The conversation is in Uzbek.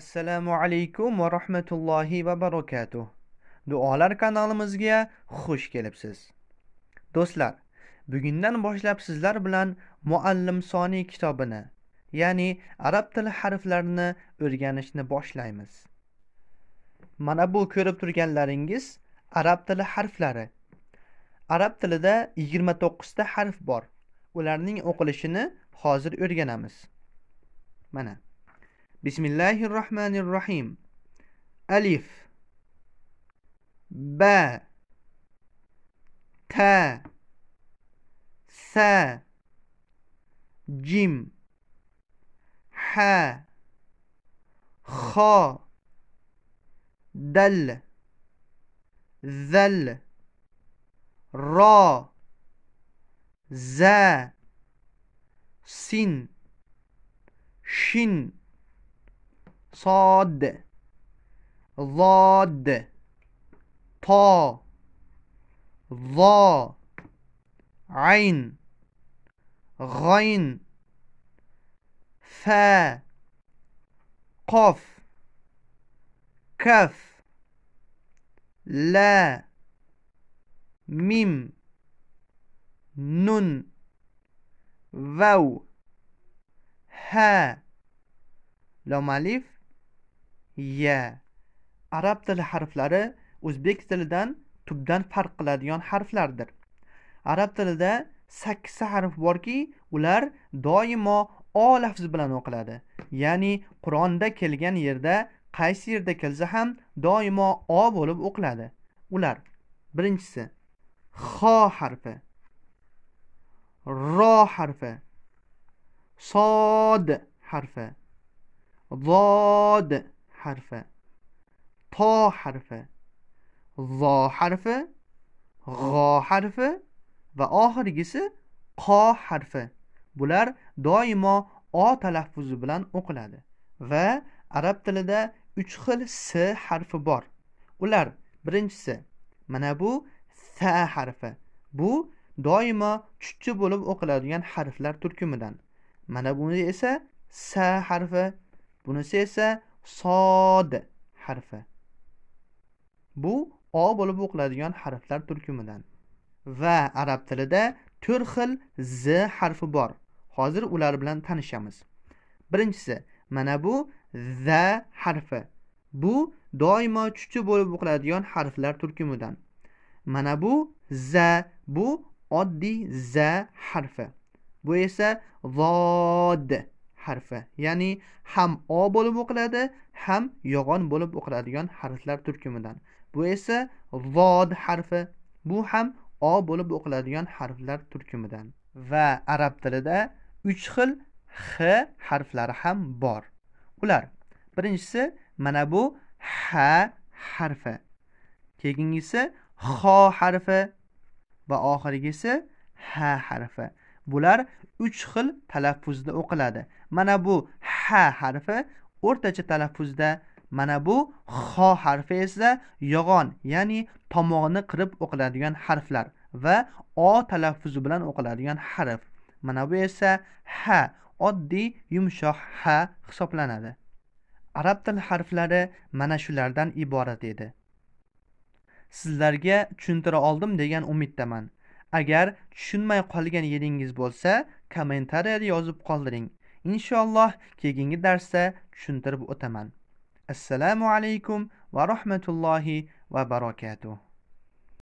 assalomu alaykum va rahmatullohi va barakatuh duolar kanalimizga xush kelibsiz do'stlar bugundan boshlab sizlar bilan muallim soniy kitobini ya'ni arab tili harflarini o'rganishni boshlaymiz mana bu ko'rib turganlaringiz arab tili harflari arab tilida 29 ta harf bor ularning o'qilishini hozir o'rganamiz mana بسم الله الرحمن الرحيم ألف ب ت ث جيم ح خ دل ذل را زا سين شن صاد ضاد طا ظا عين غين فا قف كف لا ميم نون واو ها لو ما الف ya arab tili harflari o'zbek tilidan tubdan farq qiladigan harflardir arab tilida sakkizta harf borki ular doimo o lafzi bilan o'qiladi ya'ni qur'onda kelgan yerda qaysi yerda kelsa ham doimo o bo'lib o'qiladi ular birinchisi xo harfi ro harfi sod harfi vod harfi to harfi zo harfi g'o harfi va oxirgisi qo harfi bular doimo o talaffuzi bilan o'qiladi va arab tilida uch xil s harfi bor ular birinchisi mana bu sa harfi bu doimo chuchcha bo'lib o'qiladigan harflar turkumidan mana buni esa sa harfi bunisi esa sod harfi bu o bo'lib o'qiladigan harflar turkumidan va arab tilida to'rt xil z harfi bor hozir ular bilan tanishamiz birinchisi mana bu za harfi bu doimo chuchi bo'lib o'qiladigan harflar turkumidan mana bu za bu oddiy za harfi bu esa vod harfi ya'ni ham o bo'lib o'qiladi ham yog'on bo'lib o'qiladigan harflar turkumidan bu esa vod harfi bu ham o bo'lib o'qiladigan harflar turkumidan va arab tilida uch xil x harflari ham bor ular birinchisi mana bu ha harfi keyingisi xo harfi va oxirgisi ha harfi bular uch xil talaffuzda o'qiladi mana bu ha harfi o'rtacha talaffuzda mana bu xo harfi esa yog'on ya'ni tomog'ini qirib o'qiladigan harflar va o talaffuzi bilan o'qiladigan harf mana bu esa ha oddiy yumshoq ha hisoblanadi arab tili harflari mana shulardan iborat edi sizlarga tushuntira oldim degan umiddaman agar tushunmay qolgan yeringiz bo'lsa kommentariyada yozib qoldiring inshaalloh keyingi darsda tushuntirib o'taman assalomu alaykum va rahmatullohi va barakatuh